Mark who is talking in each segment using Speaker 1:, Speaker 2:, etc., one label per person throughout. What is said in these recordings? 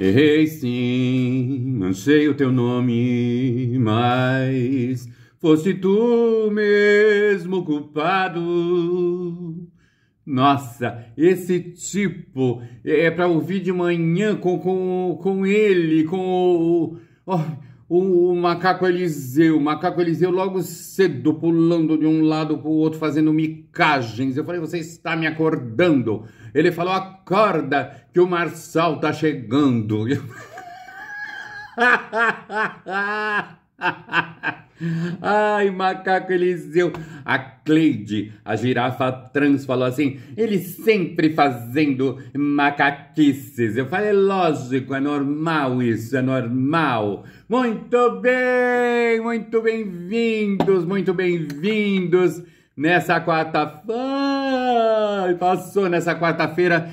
Speaker 1: Errei sim, manchei o teu nome, mas fosse tu mesmo culpado. Nossa, esse tipo é para ouvir de manhã com, com, com ele, com o. Oh, o, o, macaco Eliseu, o macaco Eliseu logo cedo pulando de um lado para o outro, fazendo micagens. Eu falei, você está me acordando. Ele falou, acorda que o Marçal tá chegando. Ai, macaco Eliseu. A Cleide, a girafa trans, falou assim: ele sempre fazendo macaquices. Eu falei: lógico, é normal isso, é normal. Muito bem, muito bem-vindos, muito bem-vindos nessa quarta-feira. Passou nessa quarta-feira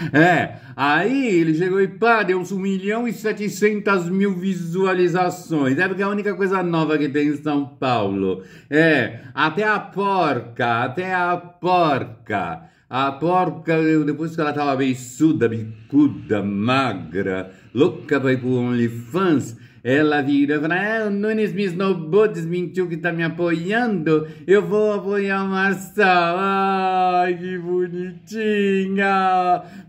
Speaker 1: É, aí ele chegou e pá, deu uns 1 milhão e 700 mil visualizações. É porque é a única coisa nova que tem em São Paulo. É, até a porca, até a porca. A porca, depois que ela tava beiçuda, bicuda, magra, louca pra ir pro OnlyFans, ela vira e fala: ah, o Nunes me esnobou, desmentiu que tá me apoiando. Eu vou apoiar o Marçal. Ai, que bonitinha!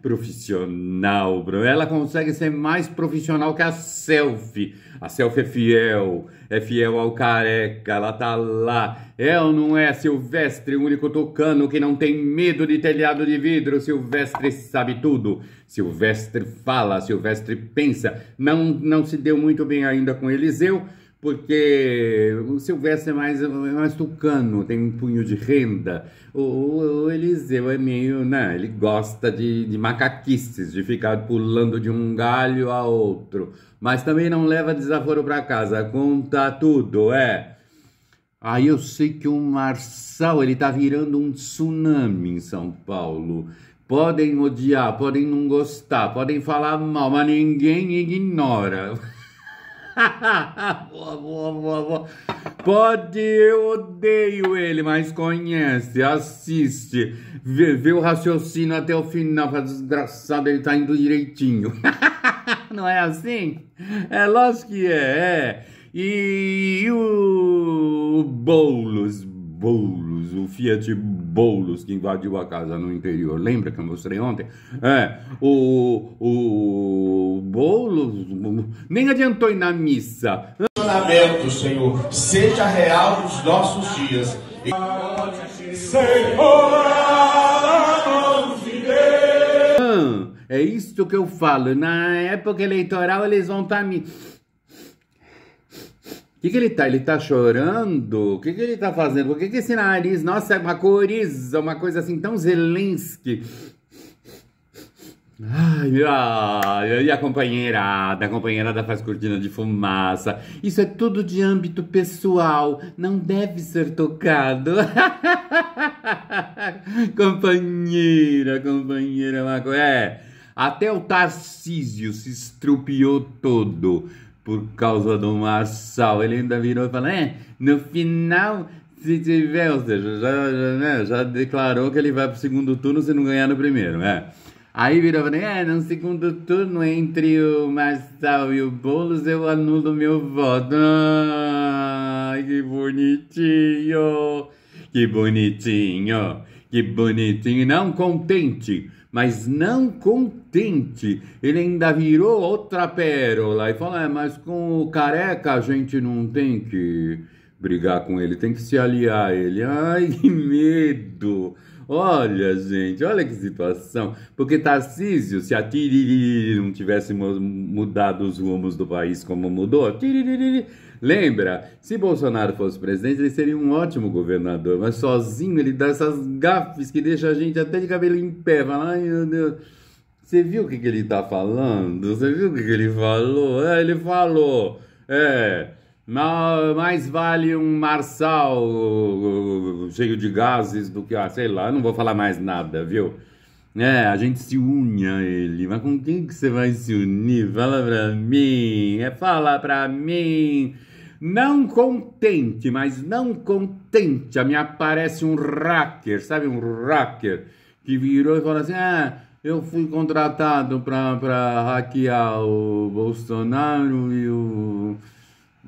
Speaker 1: Profissional, bro. Ela consegue ser mais profissional que a selfie. A selfie é fiel, é fiel ao careca, ela tá lá. É ou não é Silvestre, o único tocano que não tem medo de telhado de vidro? Silvestre sabe tudo. Silvestre fala, Silvestre pensa. Não, não se deu muito bem ainda com Eliseu, porque o Silvestre é mais, é mais tucano, tem um punho de renda. O, o, o Eliseu é meio, né? Ele gosta de, de, macaquices, de ficar pulando de um galho a outro. Mas também não leva desaforo para casa, conta tudo, é. Aí eu sei que o Marçal, ele tá virando um tsunami em São Paulo. Podem odiar, podem não gostar, podem falar mal, mas ninguém ignora. boa, boa, boa, boa. Pode, eu odeio ele, mas conhece, assiste, vê, vê o raciocínio até o final. Desgraçado, ele tá indo direitinho. não é assim? É lógico que é. é. E, o, o Boulos, Boulos, o Fiat Boulos que invadiu a casa no interior. Lembra que eu mostrei ontem? É, o, o Boulos nem adiantou ir na missa. Funcionamento, Senhor, seja real nos nossos dias. Senhor, ah, de Deus. É isso que eu falo. Na época eleitoral eles vão estar tá me que, que ele tá? Ele tá chorando? O que, que ele tá fazendo? Por que, que esse nariz? Nossa, é uma coriza, uma coisa assim tão Zelensky. Ai, ai, e a companheirada, a companheirada faz cortina de fumaça. Isso é tudo de âmbito pessoal, não deve ser tocado. companheira, companheira, é. Até o Tarcísio se estrupiou todo por causa do Marçal. Ele ainda virou e falou: é, no final, se tiver, ou seja, já, já, né, já declarou que ele vai para o segundo turno se não ganhar no primeiro, né? Aí virou e falou: é, no segundo turno entre o Marçal e o Boulos eu anulo meu voto. Ai, que bonitinho! Que bonitinho! Que bonitinho. E não contente, mas não contente, ele ainda virou outra pérola e falou: é, mas com o careca a gente não tem que brigar com ele, tem que se aliar a ele. Ai, que medo! Olha, gente, olha que situação. Porque Tarcísio, se a Tiriri não tivesse mudado os rumos do país como mudou, tiriri, Lembra? Se Bolsonaro fosse presidente, ele seria um ótimo governador, mas sozinho ele dá essas gafes que deixa a gente até de cabelo em pé. Fala, ai meu Deus. Você viu o que, que ele tá falando? Você viu o que, que ele falou? É, ele falou. É. Mais vale um marçal cheio de gases do que, ah, sei lá, não vou falar mais nada, viu? É, a gente se une a ele, mas com quem que você vai se unir? Fala pra mim, é fala pra mim. Não contente, mas não contente, me aparece um hacker, sabe? Um hacker que virou e falou assim: ah, eu fui contratado para hackear o Bolsonaro e o,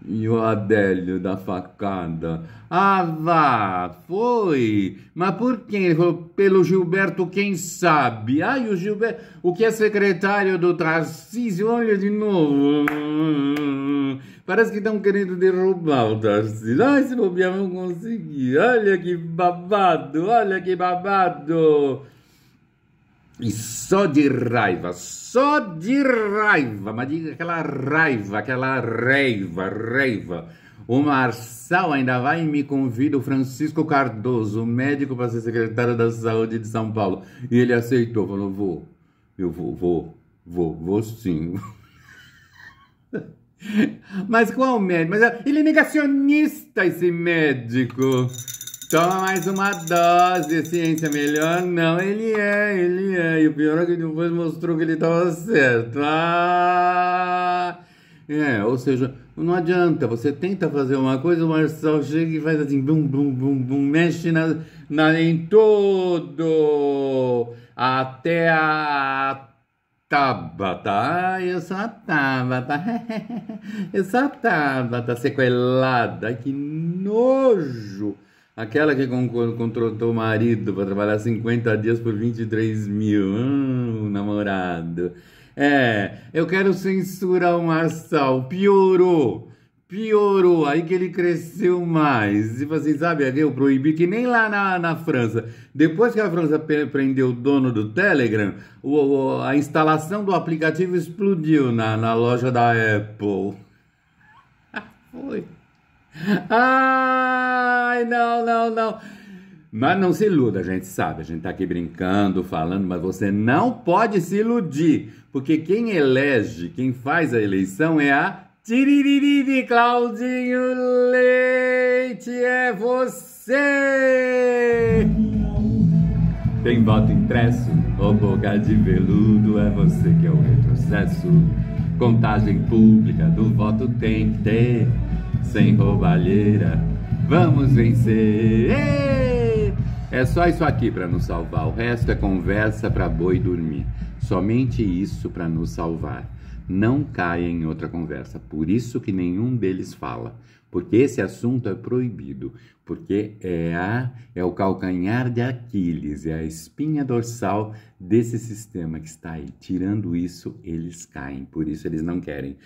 Speaker 1: e o Adélio da facada. Ah, vá, foi. Mas por quem? Ele falou, pelo Gilberto, quem sabe? Ah, e o Gilberto, o que é secretário do Tarcísio? Olha de novo. Parece que estão querendo derrubar o Darcy. Ai, se bobear, vão conseguir. Olha que babado, olha que babado. E só de raiva, só de raiva, mas diga aquela raiva, aquela raiva, raiva. O Marçal ainda vai e me convida o Francisco Cardoso, médico para ser secretário da Saúde de São Paulo. E ele aceitou, falou: vou, eu vou, vou, vou, vou sim. Mas qual médico? Mas ah, ele é negacionista, esse médico. Toma mais uma dose, ciência é melhor. Não, ele é, ele é. E o pior é que depois mostrou que ele estava certo. Ah! É, ou seja, não adianta, você tenta fazer uma coisa, o Marçal chega e faz assim, bum, bum, bum, bum, mexe na, na, em todo, até a Tabata, eu sou a Tabata, eu sou a Tabata sequelada, que nojo! Aquela que contratou o marido para trabalhar 50 dias por 23 mil, hum, namorado. É, eu quero censurar o Marçal, piorou! piorou, aí que ele cresceu mais. E vocês assim, sabem, é eu proibi que nem lá na, na França. Depois que a França prendeu o dono do Telegram, o, o, a instalação do aplicativo explodiu na, na loja da Apple. Foi. Ai, não, não, não. Mas não se iluda, a gente sabe, a gente tá aqui brincando, falando, mas você não pode se iludir, porque quem elege, quem faz a eleição é a Tiririri, Claudinho Leite, é você! Tem voto impresso, ô boca de veludo, é você que é o retrocesso. Contagem pública do voto tem que ter, sem roubalheira, vamos vencer! É só isso aqui para nos salvar, o resto é conversa para boi dormir. Somente isso para nos salvar não caia em outra conversa. Por isso que nenhum deles fala, porque esse assunto é proibido, porque é a é o calcanhar de Aquiles, é a espinha dorsal desse sistema que está aí. Tirando isso, eles caem. Por isso eles não querem.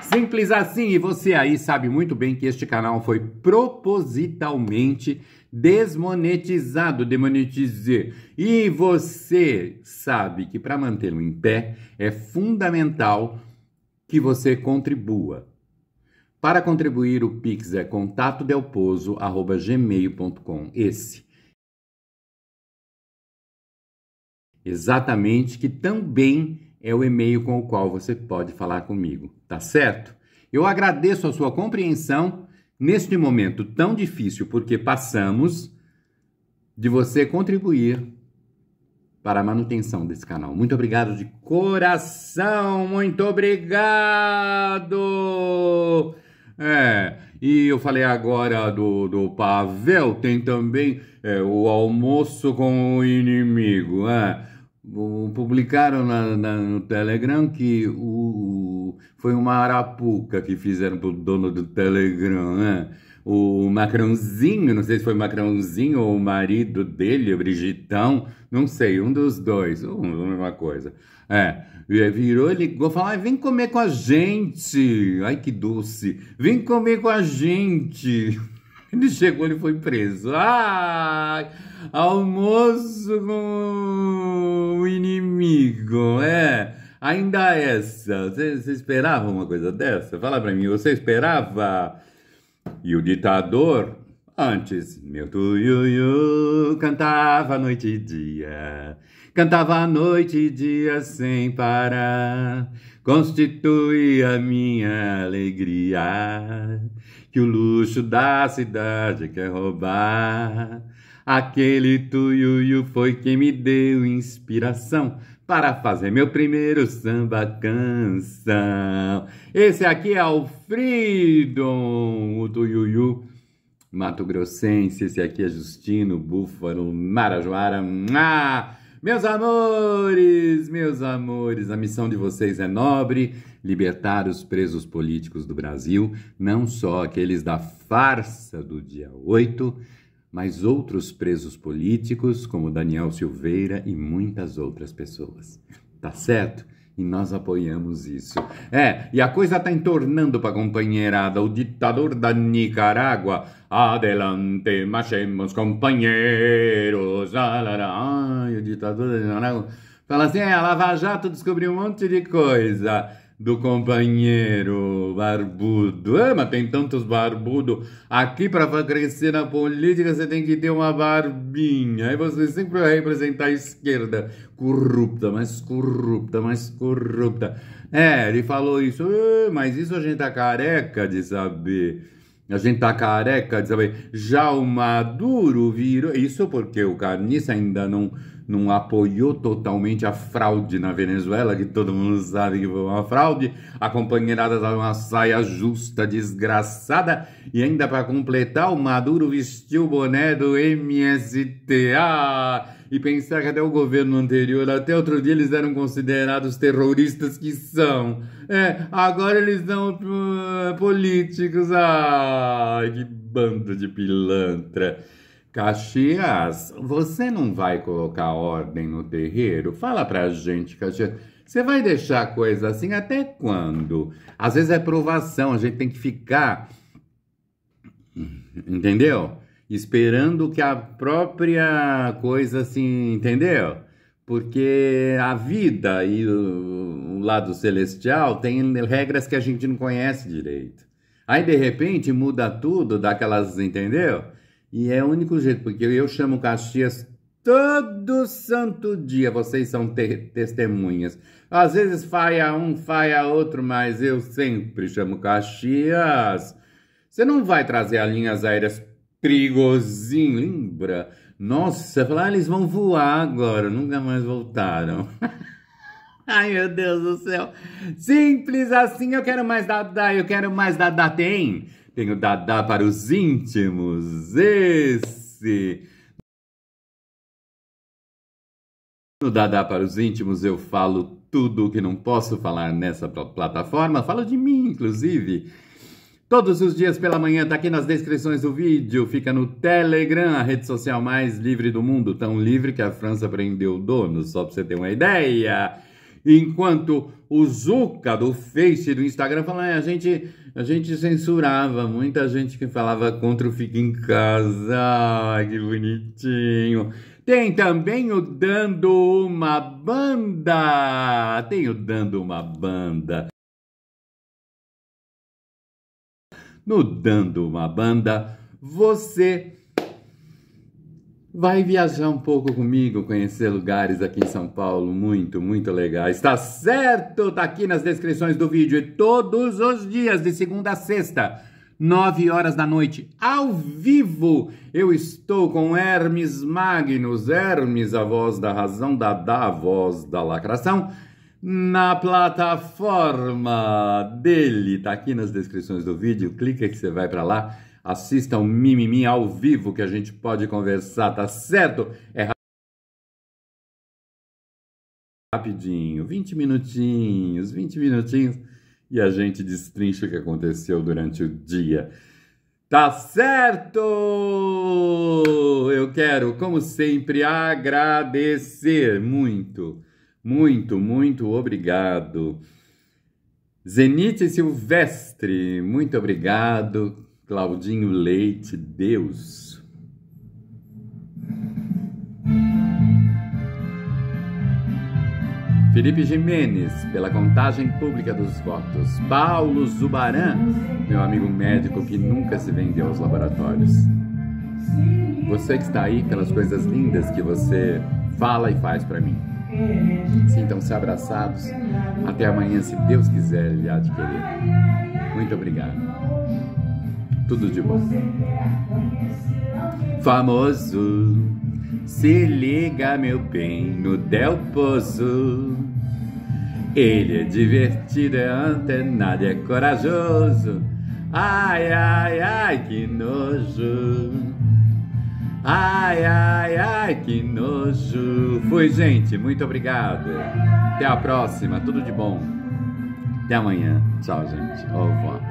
Speaker 1: Simples assim, e você aí sabe muito bem que este canal foi propositalmente desmonetizado, demonetizar. E você sabe que para mantê-lo em pé é fundamental que você contribua. Para contribuir, o Pix é contatodelposo.gmail.com. Esse. Exatamente, que também é o e-mail com o qual você pode falar comigo, tá certo? Eu agradeço a sua compreensão neste momento tão difícil, porque passamos de você contribuir para a manutenção desse canal. Muito obrigado de coração, muito obrigado! É, e eu falei agora do, do Pavel, tem também é, o almoço com o inimigo. É. Publicaram na, na, no Telegram que o foi uma arapuca que fizeram pro dono do Telegram, né? O Macrãozinho, não sei se foi Macrãozinho ou o marido dele, o Brigitão, não sei, um dos dois, uma mesma coisa. É, virou ligou, falou, ah, vem comer com a gente, ai que doce, vem comer com a gente. Ele chegou, ele foi preso. Ah, almoço com o inimigo, é. Ainda essa. É, você, você esperava uma coisa dessa? Fala para mim, você esperava? E o ditador, antes, meu tuiuiu, cantava noite e dia. Cantava noite e dia sem parar. Constitui a minha alegria. Que o luxo da cidade quer roubar. Aquele tuiuiu foi quem me deu inspiração para fazer meu primeiro samba canção. Esse aqui é Freedom, o do Yuyu, Mato Grossense. Esse aqui é Justino, Búfalo, Marajoara. Ah! Meus amores, meus amores, a missão de vocês é nobre, libertar os presos políticos do Brasil, não só aqueles da farsa do dia 8, mas outros presos políticos, como Daniel Silveira e muitas outras pessoas. Tá certo? E nós apoiamos isso. É, e a coisa tá entornando pra companheirada. O ditador da Nicarágua. Adelante, machemos, companheiros. Ah, Ai, o ditador da Nicarágua. Fala assim, é, a Lava Jato descobriu um monte de coisa do companheiro barbudo. Ah, mas tem tantos barbudos. Aqui para crescer na política você tem que ter uma barbinha. Aí você sempre vai representar a esquerda. Corrupta, mas corrupta, mais corrupta. É, ele falou isso, ah, mas isso a gente tá careca de saber. A gente tá careca de saber. Já o Maduro virou. Isso porque o Carniça ainda não não apoiou totalmente a fraude na Venezuela, que todo mundo sabe que foi uma fraude, acompanhada de uma saia justa desgraçada, e ainda para completar, o Maduro vestiu o boné do MSTA. E pensar que até o governo anterior, até outro dia, eles eram considerados terroristas que são. É, agora eles são uh, políticos. Ai, que bando de pilantra. Caxias, você não vai colocar ordem no terreiro? Fala pra gente, Caxias. Você vai deixar a coisa assim até quando? Às vezes é provação, a gente tem que ficar. Entendeu? Esperando que a própria coisa assim. Entendeu? Porque a vida e o lado celestial tem regras que a gente não conhece direito. Aí de repente muda tudo, dá aquelas. Entendeu? E é o único jeito, porque eu chamo Caxias todo santo dia. Vocês são te testemunhas. Às vezes falha um, falha outro, mas eu sempre chamo Caxias. Você não vai trazer as linhas aéreas perigosinho, lembra? Nossa, falar, ah, eles vão voar agora, nunca mais voltaram. Ai, meu Deus do céu. Simples assim, eu quero mais Dadá, eu quero mais Dadá. Tem? Tem o Dadá para os íntimos. Esse. No Dadá para os íntimos eu falo tudo o que não posso falar nessa plataforma. Falo de mim, inclusive. Todos os dias pela manhã, tá aqui nas descrições do vídeo, fica no Telegram, a rede social mais livre do mundo, tão livre que a França prendeu o dono, só para você ter uma ideia. Enquanto o Zuca do Face do Instagram fala, é, a gente a gente censurava, muita gente que falava contra o Fica em Casa. Ai, que bonitinho. Tem também o Dando uma Banda. Tem o Dando uma Banda. No Dando uma Banda, você Vai viajar um pouco comigo, conhecer lugares aqui em São Paulo, muito, muito legais. Tá certo? Tá aqui nas descrições do vídeo e todos os dias, de segunda a sexta, 9 horas da noite, ao vivo, eu estou com Hermes Magnus, Hermes, a voz da razão, da da voz da lacração, na plataforma dele. Tá aqui nas descrições do vídeo, clica que você vai para lá Assista um mimimi ao vivo que a gente pode conversar, tá certo? É rapidinho, 20 minutinhos, 20 minutinhos e a gente destrincha o que aconteceu durante o dia. Tá certo! Eu quero, como sempre, agradecer muito, muito, muito obrigado. Zenite Silvestre, muito obrigado. Claudinho Leite, Deus. Felipe Jimenez, pela contagem pública dos votos. Paulo Zubaran, meu amigo médico que nunca se vendeu aos laboratórios. Você que está aí pelas coisas lindas que você fala e faz para mim. Sintam-se abraçados. Até amanhã, se Deus quiser lhe adquirir. Muito obrigado. Tudo de bom. Famoso, se liga, meu bem, no Del Pozo. Ele é divertido, é antenado, é corajoso. Ai, ai, ai, que nojo. Ai, ai, ai, que nojo. Fui, gente. Muito obrigado. Até a próxima. Tudo de bom. Até amanhã. Tchau, gente. Au revoir.